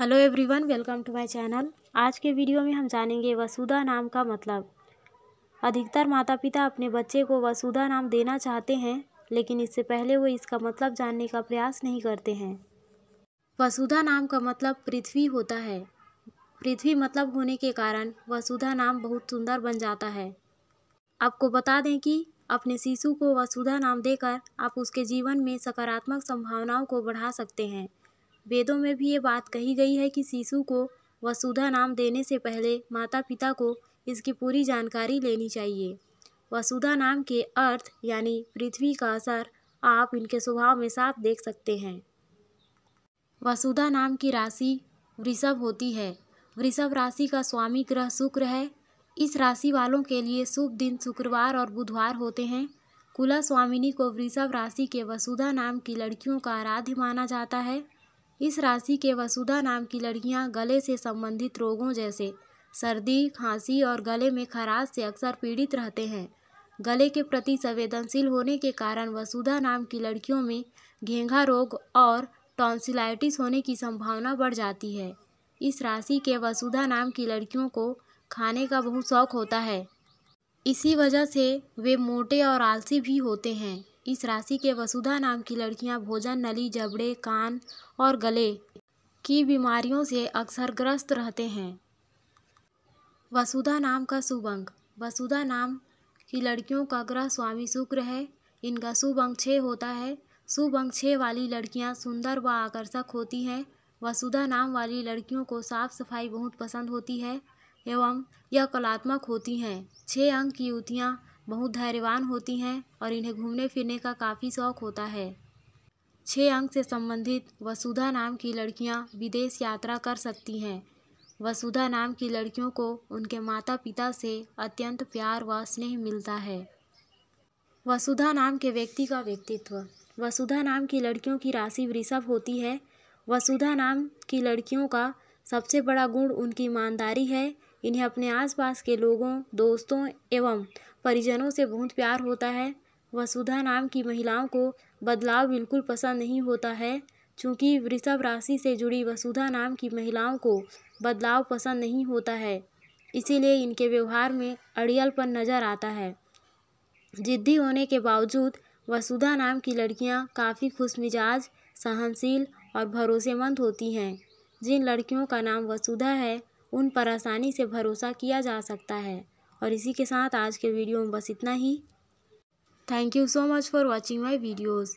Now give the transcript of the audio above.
hello everyone welcome to my channel आज के video में हम जानेंगे वसुधा नाम का मतलब अधिकतर माता पिता अपने बच्चे को वसुधा नाम देना चाहते हैं लेकिन इससे पहले वो इसका मतलब जानने का प्रयास नहीं करते हैं वसुधा नाम का मतलब पृथ्वी होता है पृथ्वी मतलब होने के कारण वसुधा नाम बहुत सुंदर बन जाता है आपको बता दें कि अपने शिशु को वसुधा नाम देकर आप उसके जीवन में सकारात्मक संभावनाओं को बढ़ा सकते हैं वेदों में भी ये बात कही गई है कि शिशु को वसुधा नाम देने से पहले माता पिता को इसकी पूरी जानकारी लेनी चाहिए वसुधा नाम के अर्थ यानी पृथ्वी का असर आप इनके स्वभाव में साफ देख सकते हैं वसुधा नाम की राशि वृषभ होती है वृषभ राशि का स्वामी ग्रह शुक्र है इस राशि वालों के लिए शुभ दिन शुक्रवार और बुधवार होते हैं कुला स्वामिनी को वृषभ राशि के वसुधा नाम की लड़कियों का आराध्य माना जाता है इस राशि के वसुधा नाम की लड़कियां गले से संबंधित रोगों जैसे सर्दी खांसी और गले में खराश से अक्सर पीड़ित रहते हैं गले के प्रति संवेदनशील होने के कारण वसुधा नाम की लड़कियों में घेंघा रोग और टॉन्सिलाइटिस होने की संभावना बढ़ जाती है इस राशि के वसुधा नाम की लड़कियों को खाने का बहुत शौक होता है इसी वजह से वे मोटे और आलसी भी होते हैं इस राशि के वसुधा नाम की लड़कियां भोजन नली जबड़े कान और गले की बीमारियों से अक्सर ग्रस्त रहते हैं वसुधा नाम का शुभ अंक वसुधा नाम की लड़कियों का ग्रह स्वामी शुक्र है इनका शुभ अंक छः होता है शुभ अंक छः वाली लड़कियां सुंदर व आकर्षक होती हैं वसुधा नाम वाली लड़कियों को साफ सफाई बहुत पसंद होती है एवं यह कलात्मक होती हैं छः अंक की युतियाँ बहुत धैर्यवान होती हैं और इन्हें घूमने फिरने का काफ़ी शौक होता है छः अंक से संबंधित वसुधा नाम की लड़कियां विदेश यात्रा कर सकती हैं वसुधा नाम की लड़कियों को उनके माता पिता से अत्यंत प्यार व स्नेह मिलता है वसुधा नाम के व्यक्ति का व्यक्तित्व वसुधा नाम की लड़कियों की राशि वृषभ होती है वसुधा नाम की लड़कियों का सबसे बड़ा गुण उनकी ईमानदारी है इन्हें अपने आसपास के लोगों दोस्तों एवं परिजनों से बहुत प्यार होता है वसुधा नाम की महिलाओं को बदलाव बिल्कुल पसंद नहीं होता है चूँकि वृषभ राशि से जुड़ी वसुधा नाम की महिलाओं को बदलाव पसंद नहीं होता है इसीलिए इनके व्यवहार में अड़ियलपन नज़र आता है जिद्दी होने के बावजूद वसुधा नाम की लड़कियां काफ़ी खुश मिजाज सहनशील और भरोसेमंद होती हैं जिन लड़कियों का नाम वसुधा है उन पर आसानी से भरोसा किया जा सकता है और इसी के साथ आज के वीडियो में बस इतना ही thank you so much for watching my videos